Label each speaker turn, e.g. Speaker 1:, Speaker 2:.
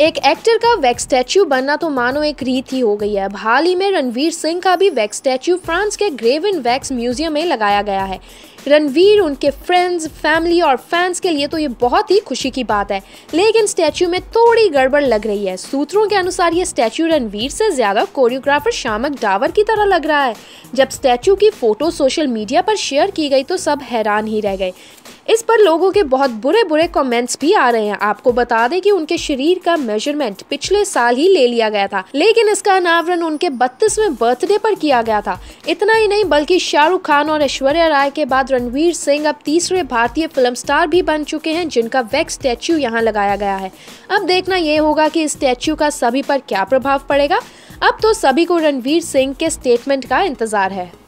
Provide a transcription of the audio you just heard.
Speaker 1: एक एक्टर का wax statue बनना तो मानो एक रीत ही हो गई है हाल ही में रणवीर सिंह का भी वैक्स स्टैच्यू फ्रांस के ग्रेविन वैक्स म्यूजियम में लगाया गया है रणवीर उनके फ्रेंड्स फैमिली और फैंस के लिए तो ये बहुत ही खुशी की बात है लेकिन स्टैचू में थोड़ी गड़बड़ लग रही है सूत्रों के अनुसार ये स्टैचू रणवीर से ज़्यादा कोरियोग्राफर शामक डावर की तरह लग रहा है जब स्टैचू की फ़ोटो सोशल मीडिया पर शेयर की गई तो सब हैरान ही रह गए इस पर लोगों के बहुत बुरे बुरे कमेंट्स भी आ रहे हैं आपको बता दें कि उनके शरीर का मेजरमेंट पिछले साल ही ले लिया गया था लेकिन इसका अनावरण उनके बत्तीसवें बर्थडे पर किया गया था इतना ही नहीं बल्कि शाहरुख खान और ऐश्वर्या राय के बाद रणवीर सिंह अब तीसरे भारतीय फिल्म स्टार भी बन चुके हैं जिनका वैक्स स्टैच्यू यहाँ लगाया गया है अब देखना यह होगा कि इस स्टैच्यू का सभी पर क्या प्रभाव पड़ेगा अब तो सभी को रणवीर सिंह के स्टेटमेंट का इंतजार है